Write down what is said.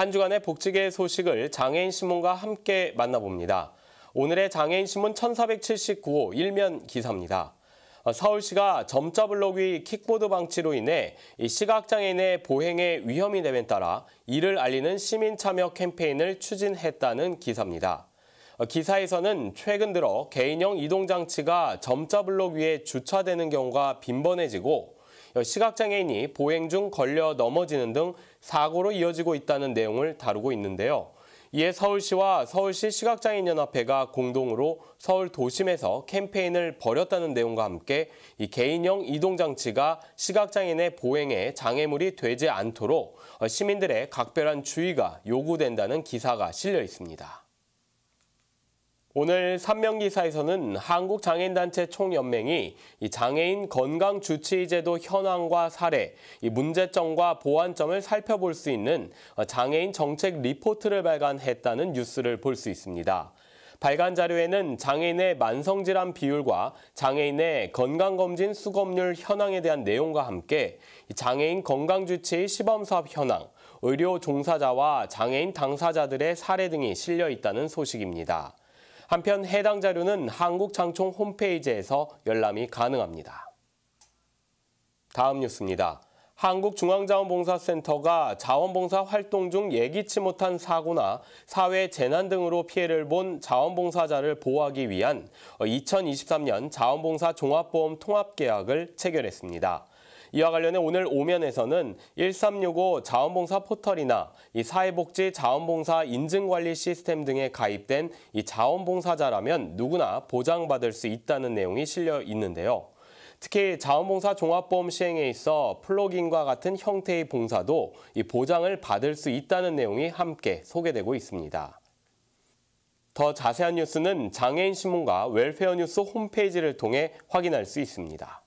한 주간의 복지계 소식을 장애인신문과 함께 만나봅니다. 오늘의 장애인신문 1479호 1면 기사입니다. 서울시가 점자 블록 위 킥보드 방치로 인해 시각장애인의 보행에 위험이 됨에 따라 이를 알리는 시민 참여 캠페인을 추진했다는 기사입니다. 기사에서는 최근 들어 개인형 이동장치가 점자 블록 위에 주차되는 경우가 빈번해지고 시각장애인이 보행 중 걸려 넘어지는 등 사고로 이어지고 있다는 내용을 다루고 있는데요. 이에 서울시와 서울시 시각장애인연합회가 공동으로 서울 도심에서 캠페인을 벌였다는 내용과 함께 이 개인형 이동장치가 시각장애인의 보행에 장애물이 되지 않도록 어, 시민들의 각별한 주의가 요구된다는 기사가 실려 있습니다. 오늘 삼명기사에서는 한국장애인단체 총연맹이 장애인 건강주치의제도 현황과 사례, 문제점과 보완점을 살펴볼 수 있는 어, 장애인 정책 리포트를 발간했다는 뉴스를 볼 수 있습니다. 발간 자료에는 장애인의 만성질환 비율과 장애인의 건강검진 수검률 현황에 대한 내용과 함께 장애인 건강주치의 시범사업 현황, 의료 종사자와 장애인 당사자들의 사례 등이 실려 있다는 소식입니다. 한편 해당 자료는 한국장총 홈페이지에서 열람이 가능합니다. 다음 뉴스입니다. 한국중앙자원봉사센터가 자원봉사 활동 중 예기치 못한 사고나 사회 재난 등으로 피해를 본 자원봉사자를 보호하기 위한 2023년 자원봉사 종합보험 통합계약을 체결했습니다. 이와 관련해 오늘 오면에서는 1365 자원봉사 포털이나 이 사회복지 자원봉사 인증관리 시스템 등에 가입된 이 자원봉사자라면 누구나 보장받을 수 있다는 내용이 실려 있는데요. 특히 자원봉사 종합보험 시행에 있어 플로깅과 같은 형태의 봉사도 이 보장을 받을 수 있다는 내용이 함께 소개되고 있습니다. 더 자세한 뉴스는 장애인신문과 웰페어뉴스 홈페이지를 통해 확인할 수 있습니다.